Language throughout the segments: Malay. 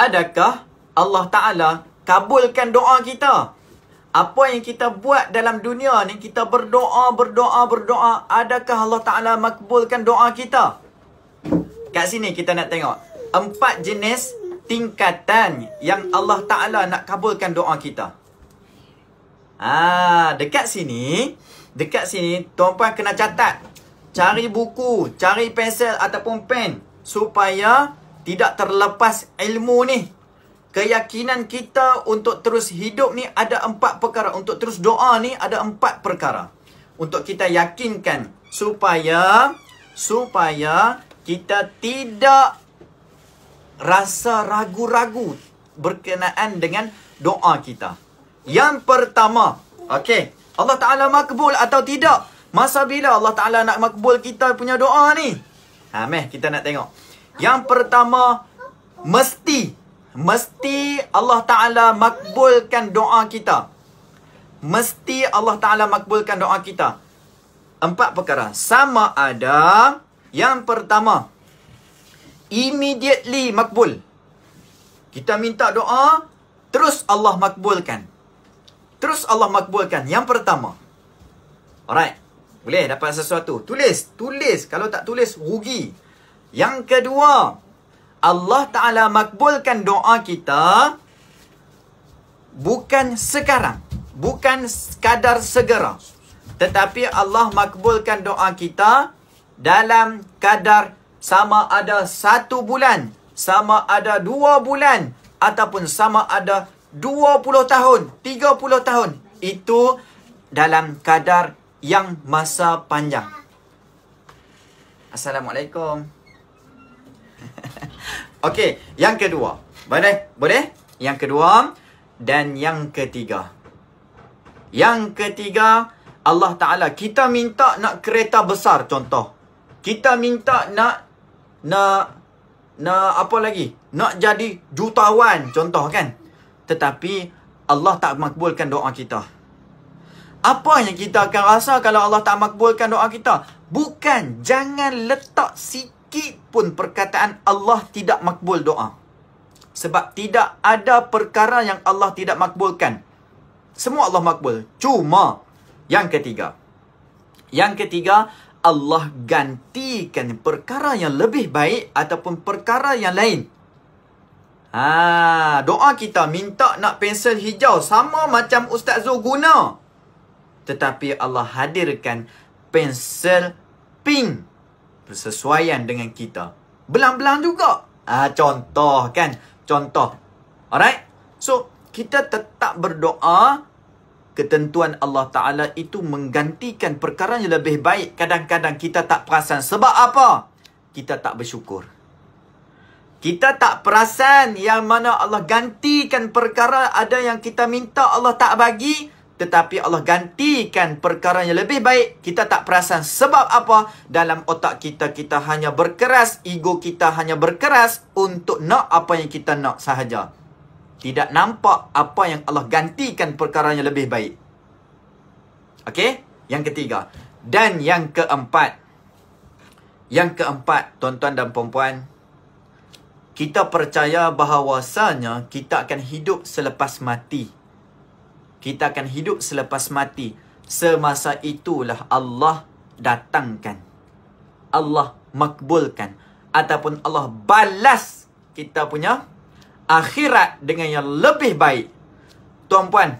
Adakah Allah Ta'ala kabulkan doa kita? Apa yang kita buat dalam dunia ni, kita berdoa, berdoa, berdoa. Adakah Allah Ta'ala makbulkan doa kita? Kat sini kita nak tengok. Empat jenis tingkatan yang Allah Ta'ala nak kabulkan doa kita. Ah, ha, dekat sini, dekat sini tuan-puan kena catat. Cari buku, cari pensel ataupun pen supaya tidak terlepas ilmu ni. Keyakinan kita untuk terus hidup ni ada empat perkara. Untuk terus doa ni ada empat perkara. Untuk kita yakinkan supaya supaya kita tidak rasa ragu-ragu berkenaan dengan doa kita. Yang pertama, okay Allah Taala makbul atau tidak? Masa bila Allah Taala nak makbul kita punya doa ni? Ha meh kita nak tengok. Yang pertama mesti mesti Allah Taala makbulkan doa kita. Mesti Allah Taala makbulkan doa kita. Empat perkara. Sama ada yang pertama immediately makbul. Kita minta doa, terus Allah makbulkan. Terus Allah makbulkan. Yang pertama. Alright. Boleh dapat sesuatu. Tulis. Tulis. Kalau tak tulis, rugi. Yang kedua, Allah Ta'ala makbulkan doa kita bukan sekarang. Bukan kadar segera. Tetapi Allah makbulkan doa kita dalam kadar sama ada satu bulan, sama ada dua bulan ataupun sama ada dua puluh tahun, tiga puluh tahun. Itu dalam kadar yang masa panjang. Assalamualaikum. Okey, yang kedua. Boleh? Boleh? Yang kedua dan yang ketiga. Yang ketiga, Allah Ta'ala. Kita minta nak kereta besar, contoh. Kita minta nak, nak, nak apa lagi? Nak jadi jutawan, contoh kan? Tetapi, Allah tak makbulkan doa kita. Apa yang kita akan rasa kalau Allah tak makbulkan doa kita? Bukan, jangan letak sikit sekalipun perkataan Allah tidak makbul doa. Sebab tidak ada perkara yang Allah tidak makbulkan. Semua Allah makbul. Cuma yang ketiga. Yang ketiga, Allah gantikan perkara yang lebih baik ataupun perkara yang lain. Ha, doa kita minta nak pensel hijau sama macam Ustaz Zul guna. Tetapi Allah hadirkan pensel pink bersesuaian dengan kita. Belang-belang juga. Ah contoh kan. Contoh. Alright. So kita tetap berdoa ketentuan Allah Taala itu menggantikan perkara yang lebih baik. Kadang-kadang kita tak perasan sebab apa? Kita tak bersyukur. Kita tak perasan yang mana Allah gantikan perkara ada yang kita minta Allah tak bagi tetapi Allah gantikan perkara yang lebih baik kita tak perasan sebab apa dalam otak kita kita hanya berkeras ego kita hanya berkeras untuk nak apa yang kita nak sahaja tidak nampak apa yang Allah gantikan perkara yang lebih baik okey yang ketiga dan yang keempat yang keempat tuan-tuan dan puan kita percaya bahawasanya kita akan hidup selepas mati kita akan hidup selepas mati. Semasa itulah Allah datangkan. Allah makbulkan. Ataupun Allah balas kita punya akhirat dengan yang lebih baik. Tuan-puan,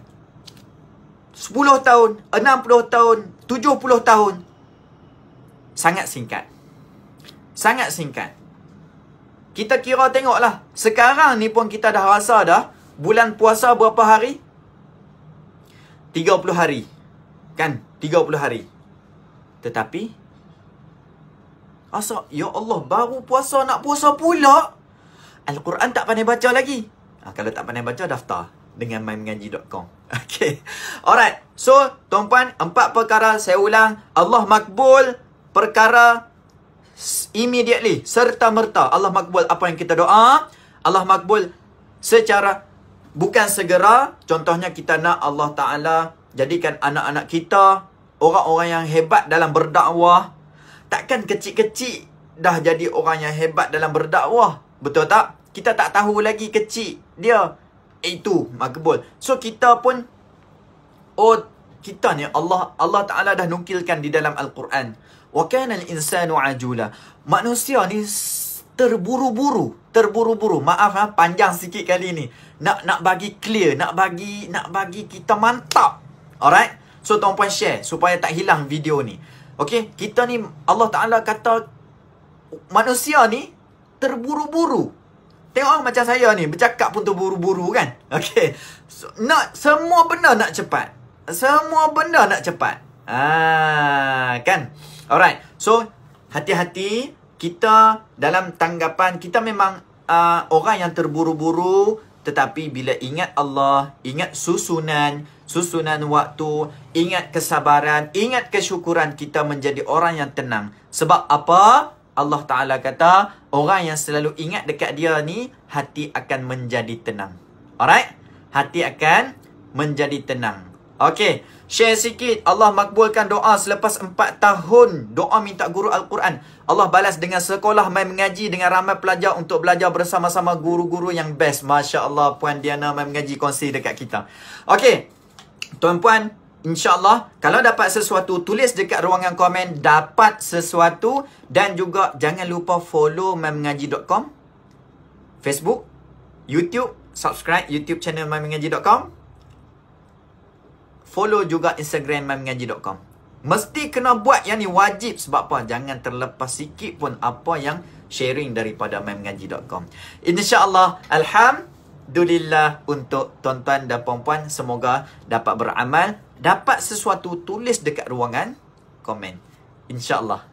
10 tahun, 60 tahun, 70 tahun. Sangat singkat. Sangat singkat. Kita kira tengoklah. Sekarang ni pun kita dah rasa dah. Bulan puasa berapa hari? 30 hari. Kan? 30 hari. Tetapi Asa, ya Allah, baru puasa nak puasa pula. Al-Quran tak pandai baca lagi. Ha, kalau tak pandai baca, daftar dengan mymengaji.com. Okay. Alright. So, tuan-puan, empat perkara saya ulang. Allah makbul perkara immediately, serta-merta. Allah makbul apa yang kita doa. Allah makbul secara bukan segera contohnya kita nak Allah Taala jadikan anak-anak kita orang-orang yang hebat dalam berdakwah takkan kecil-kecil dah jadi orang yang hebat dalam berdakwah betul tak kita tak tahu lagi kecil dia itu makbul so kita pun oh kita ni Allah Allah Taala dah nukilkan di dalam al-Quran wa kana al-insanu ajula manusia ni terburu-buru terburu-buru maaf ha panjang sikit kali ni nak nak bagi clear nak bagi nak bagi kita mantap alright so tuan puan share supaya tak hilang video ni okey kita ni Allah Taala kata manusia ni terburu-buru tengok ah, macam saya ni bercakap pun terburu-buru kan okey so, nak semua benda nak cepat semua benda nak cepat ah kan alright so hati-hati kita dalam tanggapan kita memang uh, orang yang terburu-buru tetapi bila ingat Allah, ingat susunan, susunan waktu, ingat kesabaran, ingat kesyukuran kita menjadi orang yang tenang. Sebab apa? Allah Taala kata, orang yang selalu ingat dekat dia ni hati akan menjadi tenang. Alright? Hati akan menjadi tenang. Okey, share sikit. Allah makbulkan doa selepas 4 tahun doa minta guru Al-Quran. Allah balas dengan sekolah main mengaji dengan ramai pelajar untuk belajar bersama-sama guru-guru yang best. Masya Allah, Puan Diana main mengaji kongsi dekat kita. Okey, tuan-puan, insya Allah kalau dapat sesuatu, tulis dekat ruangan komen dapat sesuatu dan juga jangan lupa follow memengaji.com, Facebook, YouTube, subscribe YouTube channel memengaji.com follow juga Instagram mymengaji.com. Mesti kena buat yang ni wajib sebab apa? Jangan terlepas sikit pun apa yang sharing daripada mymengaji.com. InsyaAllah, Alhamdulillah untuk tuan-tuan dan puan-puan. Semoga dapat beramal. Dapat sesuatu tulis dekat ruangan komen. InsyaAllah.